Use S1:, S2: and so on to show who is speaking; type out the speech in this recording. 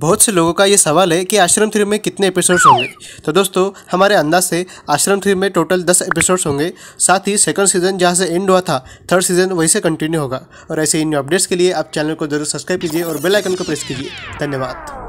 S1: बहुत से लोगों का ये सवाल है कि आश्रम थ्री में कितने एपिसोड्स होंगे तो दोस्तों हमारे अंदाज से आश्रम थ्री में टोटल दस एपिसोड्स होंगे साथ ही सेकंड सीजन जहाँ से एंड हुआ था थर्ड सीजन वहीं से कंटिन्यू होगा और ऐसे इन अपडेट्स के लिए आप चैनल को जरूर सब्सक्राइब कीजिए और बेलाइकन को प्रेस कीजिए धन्यवाद